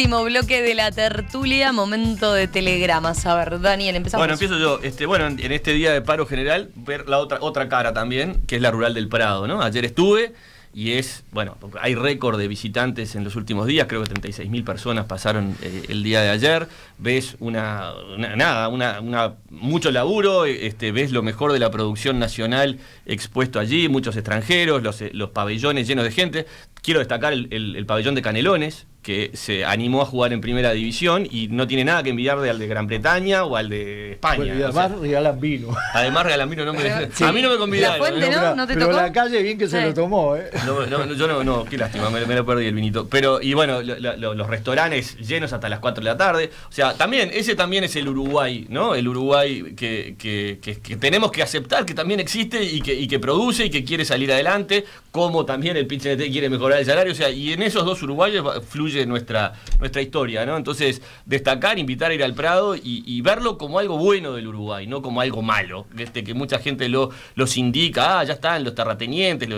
Último bloque de la tertulia, momento de telegramas. A ver, Daniel, empezamos. Bueno, empiezo yo. Este, bueno, en este día de paro general, ver la otra, otra cara también, que es la rural del Prado, ¿no? Ayer estuve y es, bueno, hay récord de visitantes en los últimos días, creo que 36.000 personas pasaron eh, el día de ayer, ves una, nada, una, mucho laburo, eh, este, ves lo mejor de la producción nacional expuesto allí, muchos extranjeros, los, eh, los pabellones llenos de gente. Quiero destacar el pabellón de Canelones, que se animó a jugar en primera división y no tiene nada que de al de Gran Bretaña o al de España. además regalan vino. Además no me, a mí no me convidaron. ¿no? te pero la calle bien que se lo tomó. ¿eh? No, yo no, no, qué lástima, me, lo perdí el vinito. Pero, y bueno, los restaurantes llenos hasta las 4 de la tarde. O sea, también, ese también es el Uruguay, ¿no? El Uruguay que, tenemos que aceptar que también existe y que, que produce y que quiere salir adelante, como también el PCNT quiere mejorar el salario. O sea, y en esos dos Uruguayos fluye nuestra, nuestra historia, ¿no? Entonces, destacar, invitar a ir al Prado y, verlo como algo bueno del Uruguay, no como algo malo, este, que mucha gente lo, los indica, ah, ya están los terratenientes,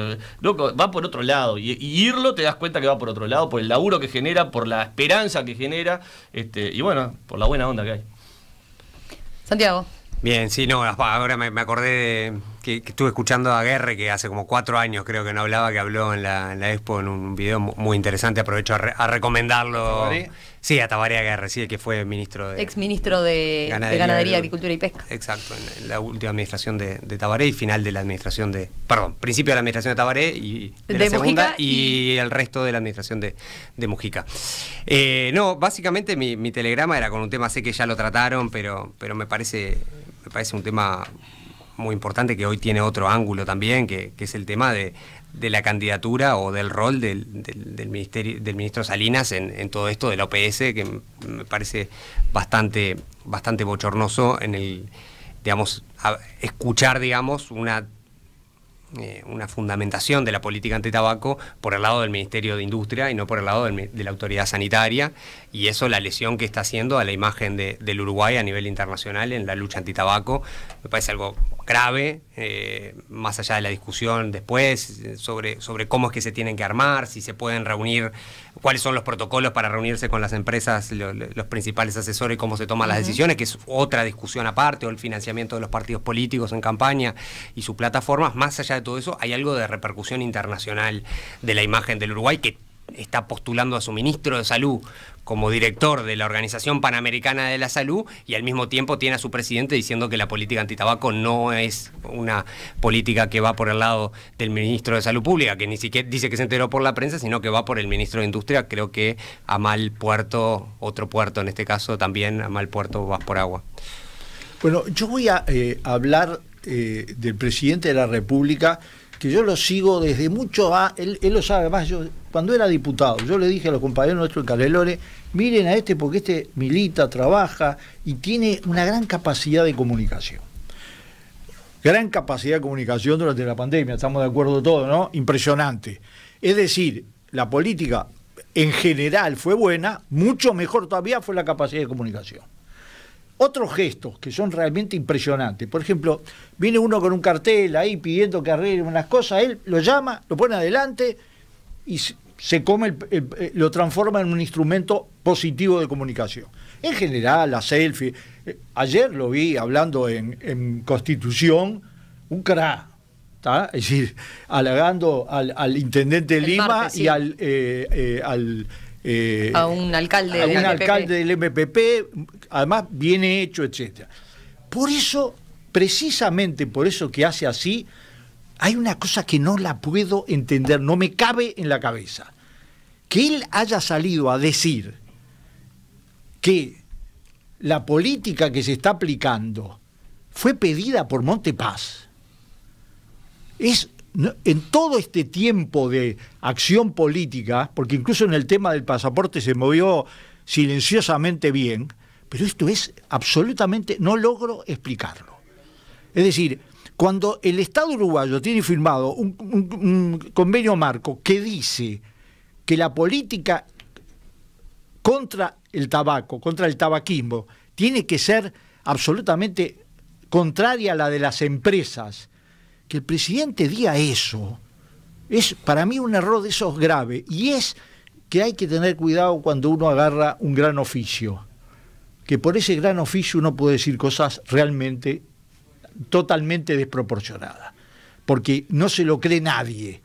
loco, va por otro lado, y, irlo te das cuenta que va por otro lado, por el laburo que genera, por la esperanza que genera, este, y bueno, por la buena onda que hay. Santiago. Bien, sí, no, ahora me acordé de que, estuve escuchando a Guerre, que hace como cuatro años creo que no hablaba, que habló en la, expo en un video muy interesante, aprovecho a, recomendarlo. ¿Tabaré? Sí, a Tabaré Aguerre, sí, que fue ministro de... Ex ministro de Ganadería, Agricultura y Pesca. Exacto, en la última administración de, Tabaré y final de la administración de... Perdón, principio de la administración de Tabaré y de, segunda y, el resto de la administración de, Mujica. Eh, no, básicamente mi, telegrama era con un tema, sé que ya lo trataron, pero, pero me, parece, me parece un tema muy importante que hoy tiene otro ángulo también, que, es el tema de, la candidatura o del rol del, ministerio, del ministro Salinas en, todo esto de la OPS, que me parece bastante, bastante bochornoso en el, digamos, escuchar, digamos, una eh, una fundamentación de la política antitabaco por el lado del Ministerio de Industria y no por el lado de la autoridad sanitaria, y eso la lesión que está haciendo a la imagen del Uruguay a nivel internacional en la lucha antitabaco, me parece algo grave, eh, más allá de la discusión después sobre, sobre cómo es que se tienen que armar, si se pueden reunir, cuáles son los protocolos para reunirse con las empresas, los principales asesores cómo se toman las decisiones, que es otra discusión aparte, o el financiamiento de los partidos políticos en campaña y sus plataformas. Más allá de todo eso, hay algo de repercusión internacional de la imagen del Uruguay que está postulando a su ministro de Salud como director de la Organización Panamericana de la Salud y al mismo tiempo tiene a su presidente diciendo que la política antitabaco no es una política que va por el lado del ministro de Salud Pública, que ni siquiera dice que se enteró por la prensa, sino que va por el ministro de Industria. Creo que a mal puerto, otro puerto en este caso también, a mal puerto vas por agua. Bueno, yo voy a eh, hablar eh, del presidente de la República que yo lo sigo desde mucho, a, él, lo sabe más, yo, cuando era diputado, yo le dije a los compañeros nuestros en Calelore, miren a este porque este milita, trabaja y tiene una gran capacidad de comunicación. Gran capacidad de comunicación durante la pandemia, estamos de acuerdo todos, ¿no? Impresionante. Es decir, la política en general fue buena, mucho mejor todavía fue la capacidad de comunicación. Otros gestos que son realmente impresionantes. Por ejemplo, viene uno con un cartel ahí pidiendo que arregle unas cosas, él lo llama, lo pone adelante y se come, eh, lo transforma en un instrumento positivo de comunicación. En general, la selfie. Eh, ayer lo vi hablando en, Constitución, un cra, es decir, halagando al, intendente de Lima y al, eh, a un alcalde del MPP, además viene hecho, etc. Por eso, precisamente por eso que hace así, hay una cosa que no la puedo entender, no me cabe en la cabeza. Que él haya salido a decir que la política que se está aplicando fue pedida por Montepaz. Es en todo este tiempo de acción política, porque incluso en el tema del pasaporte se movió silenciosamente bien, pero esto es absolutamente, no logro explicarlo. Es decir, cuando el Estado uruguayo tiene firmado un, convenio marco que dice que la política contra el tabaco, contra el tabaquismo, tiene que ser absolutamente contraria a la de las empresas. Que el presidente diga eso es para mí un error de esos grave y es que hay que tener cuidado cuando uno agarra un gran oficio que por ese gran oficio uno puede decir cosas realmente totalmente desproporcionadas, porque no se lo cree nadie,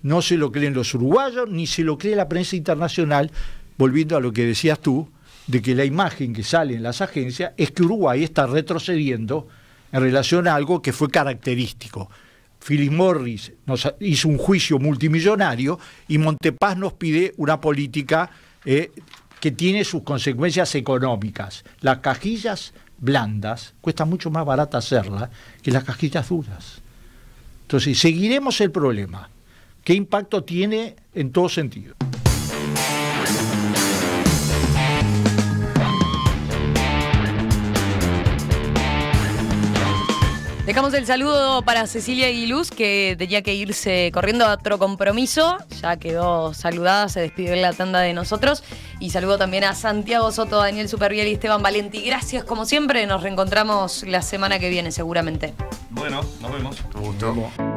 no se lo creen los uruguayos, ni se lo cree la prensa internacional, volviendo a lo que decías tú, de que la imagen que sale en las agencias es que Uruguay está retrocediendo en relación a algo que fue característico. Philip Morris nos hizo un juicio multimillonario y Montepaz nos pide una política eh, que tiene sus consecuencias económicas. Las cajillas blandas cuesta mucho más barata hacerlas que las cajillas duras. Entonces, seguiremos el problema. ¿Qué impacto tiene en todo sentido? Dejamos el saludo para Cecilia Luz que tenía que irse corriendo a otro compromiso. Ya quedó saludada, se despidió en la tanda de nosotros. Y saludo también a Santiago Soto, Daniel Superviel y Esteban Valenti. Gracias, como siempre. Nos reencontramos la semana que viene, seguramente. Bueno, nos vemos. Un gusto.